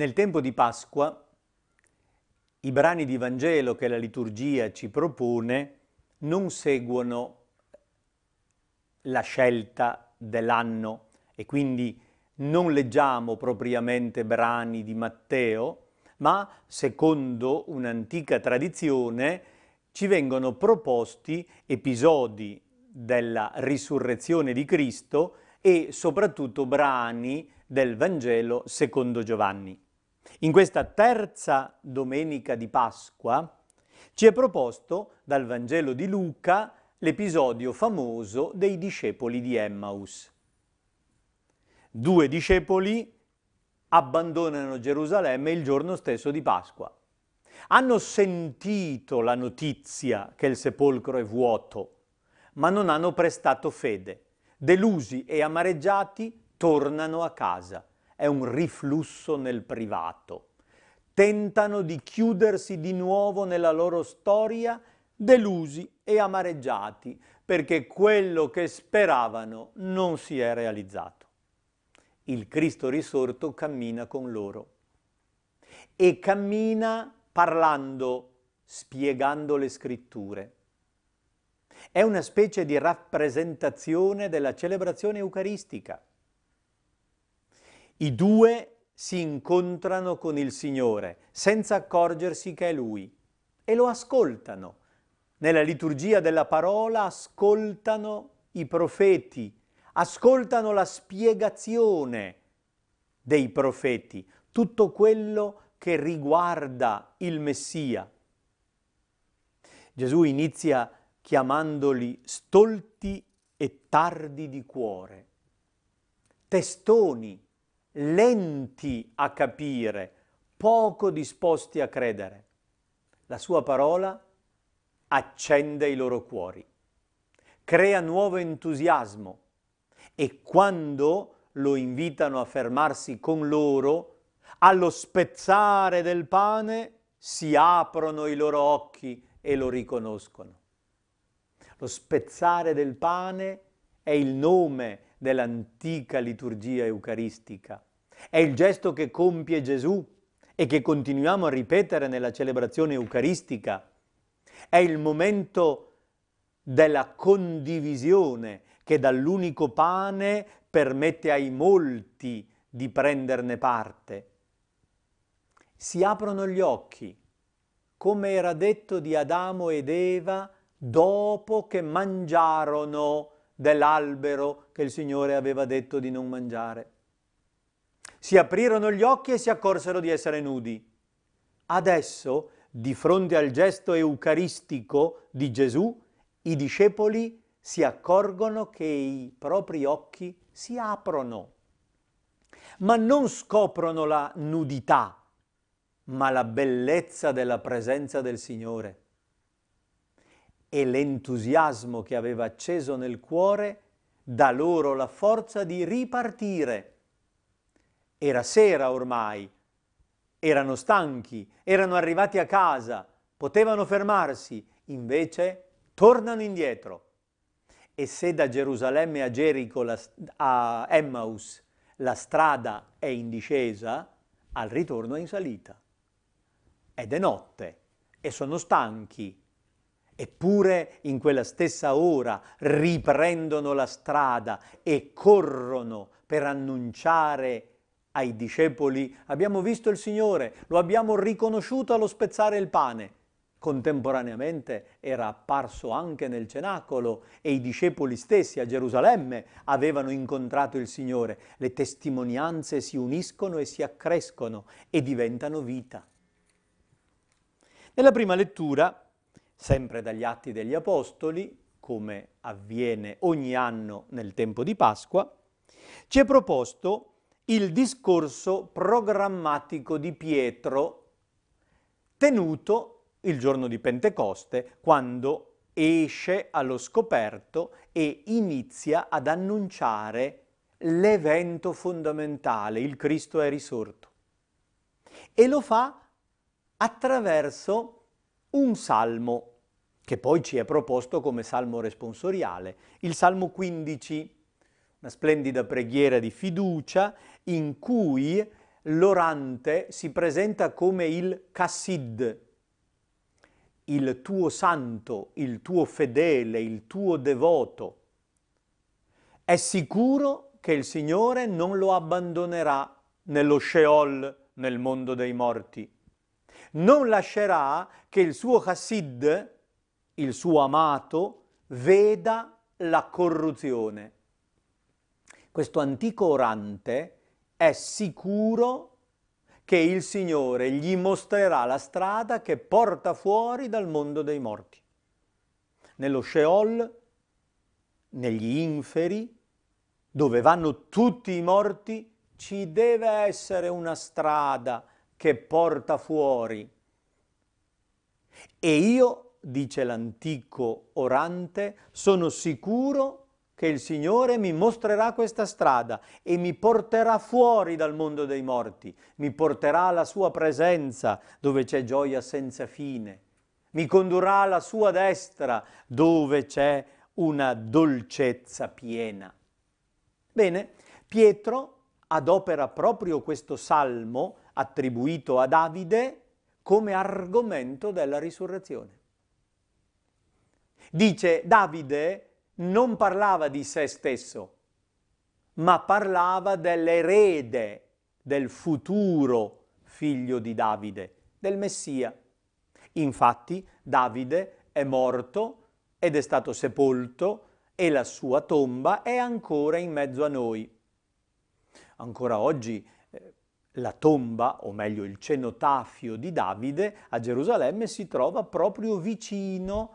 Nel tempo di Pasqua, i brani di Vangelo che la liturgia ci propone non seguono la scelta dell'anno e quindi non leggiamo propriamente brani di Matteo, ma secondo un'antica tradizione ci vengono proposti episodi della risurrezione di Cristo e soprattutto brani del Vangelo secondo Giovanni. In questa terza domenica di Pasqua ci è proposto dal Vangelo di Luca l'episodio famoso dei discepoli di Emmaus. Due discepoli abbandonano Gerusalemme il giorno stesso di Pasqua. Hanno sentito la notizia che il sepolcro è vuoto, ma non hanno prestato fede. Delusi e amareggiati tornano a casa è un riflusso nel privato. Tentano di chiudersi di nuovo nella loro storia delusi e amareggiati perché quello che speravano non si è realizzato. Il Cristo risorto cammina con loro e cammina parlando, spiegando le scritture. È una specie di rappresentazione della celebrazione eucaristica. I due si incontrano con il Signore senza accorgersi che è Lui e lo ascoltano. Nella liturgia della parola ascoltano i profeti, ascoltano la spiegazione dei profeti, tutto quello che riguarda il Messia. Gesù inizia chiamandoli stolti e tardi di cuore, testoni lenti a capire, poco disposti a credere. La sua parola accende i loro cuori, crea nuovo entusiasmo e quando lo invitano a fermarsi con loro, allo spezzare del pane si aprono i loro occhi e lo riconoscono. Lo spezzare del pane è il nome dell'antica liturgia eucaristica. È il gesto che compie Gesù e che continuiamo a ripetere nella celebrazione eucaristica. È il momento della condivisione che dall'unico pane permette ai molti di prenderne parte. Si aprono gli occhi, come era detto di Adamo ed Eva dopo che mangiarono dell'albero che il Signore aveva detto di non mangiare. Si aprirono gli occhi e si accorsero di essere nudi. Adesso, di fronte al gesto eucaristico di Gesù, i discepoli si accorgono che i propri occhi si aprono, ma non scoprono la nudità, ma la bellezza della presenza del Signore e l'entusiasmo che aveva acceso nel cuore dà loro la forza di ripartire. Era sera ormai, erano stanchi, erano arrivati a casa, potevano fermarsi, invece tornano indietro. E se da Gerusalemme a Gerico, la, a Emmaus, la strada è in discesa, al ritorno è in salita. Ed è notte e sono stanchi Eppure in quella stessa ora riprendono la strada e corrono per annunciare ai discepoli abbiamo visto il Signore, lo abbiamo riconosciuto allo spezzare il pane. Contemporaneamente era apparso anche nel cenacolo e i discepoli stessi a Gerusalemme avevano incontrato il Signore. Le testimonianze si uniscono e si accrescono e diventano vita. Nella prima lettura sempre dagli Atti degli Apostoli, come avviene ogni anno nel tempo di Pasqua, ci è proposto il discorso programmatico di Pietro tenuto il giorno di Pentecoste, quando esce allo scoperto e inizia ad annunciare l'evento fondamentale, il Cristo è risorto. E lo fa attraverso un salmo che poi ci è proposto come salmo responsoriale, il Salmo 15, una splendida preghiera di fiducia in cui l'orante si presenta come il Cassid, il tuo santo, il tuo fedele, il tuo devoto. È sicuro che il Signore non lo abbandonerà nello Sheol, nel mondo dei morti non lascerà che il suo Hassid, il suo amato, veda la corruzione. Questo antico orante è sicuro che il Signore gli mostrerà la strada che porta fuori dal mondo dei morti. Nello Sheol, negli inferi, dove vanno tutti i morti, ci deve essere una strada che porta fuori. E io, dice l'antico orante, sono sicuro che il Signore mi mostrerà questa strada e mi porterà fuori dal mondo dei morti, mi porterà alla sua presenza dove c'è gioia senza fine, mi condurrà alla sua destra dove c'è una dolcezza piena. Bene, Pietro adopera proprio questo salmo attribuito a Davide come argomento della risurrezione. Dice Davide non parlava di se stesso, ma parlava dell'erede, del futuro figlio di Davide, del Messia. Infatti Davide è morto ed è stato sepolto e la sua tomba è ancora in mezzo a noi. Ancora oggi eh, la tomba, o meglio il cenotafio di Davide a Gerusalemme si trova proprio vicino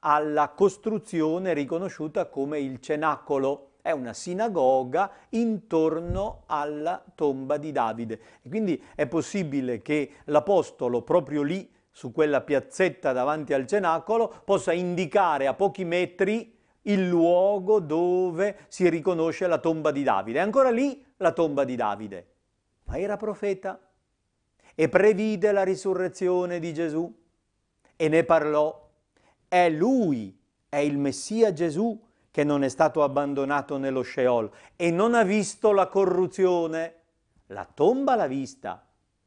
alla costruzione riconosciuta come il cenacolo. È una sinagoga intorno alla tomba di Davide. E quindi è possibile che l'Apostolo proprio lì, su quella piazzetta davanti al cenacolo, possa indicare a pochi metri il luogo dove si riconosce la tomba di Davide. È ancora lì la tomba di Davide ma era profeta e previde la risurrezione di Gesù e ne parlò. È lui, è il Messia Gesù che non è stato abbandonato nello Sheol e non ha visto la corruzione. La tomba l'ha vista,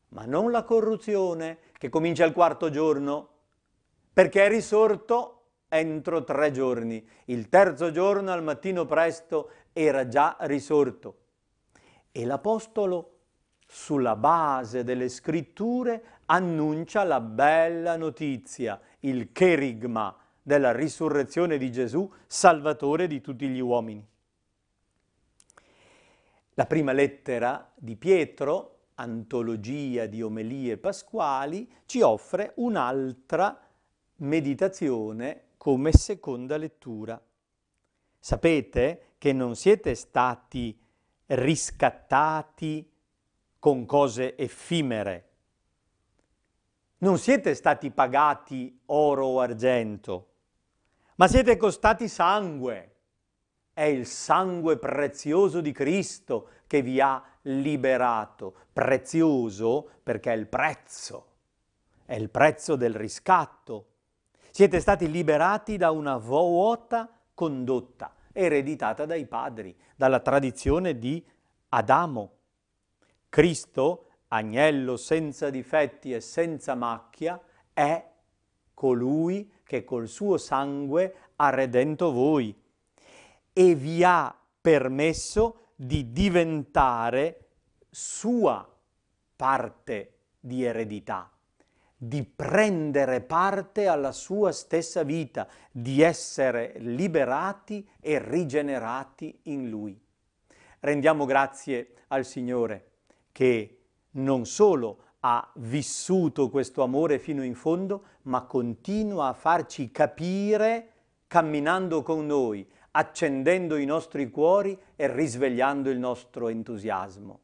ma non la corruzione che comincia il quarto giorno, perché è risorto entro tre giorni. Il terzo giorno al mattino presto era già risorto. E l'Apostolo sulla base delle scritture, annuncia la bella notizia, il cherigma della risurrezione di Gesù, salvatore di tutti gli uomini. La prima lettera di Pietro, antologia di omelie pasquali, ci offre un'altra meditazione come seconda lettura. Sapete che non siete stati riscattati con cose effimere. Non siete stati pagati oro o argento, ma siete costati sangue. È il sangue prezioso di Cristo che vi ha liberato. Prezioso perché è il prezzo, è il prezzo del riscatto. Siete stati liberati da una vuota condotta ereditata dai padri, dalla tradizione di Adamo. Cristo, agnello senza difetti e senza macchia, è colui che col suo sangue ha redento voi e vi ha permesso di diventare sua parte di eredità, di prendere parte alla sua stessa vita, di essere liberati e rigenerati in lui. Rendiamo grazie al Signore che non solo ha vissuto questo amore fino in fondo, ma continua a farci capire camminando con noi, accendendo i nostri cuori e risvegliando il nostro entusiasmo.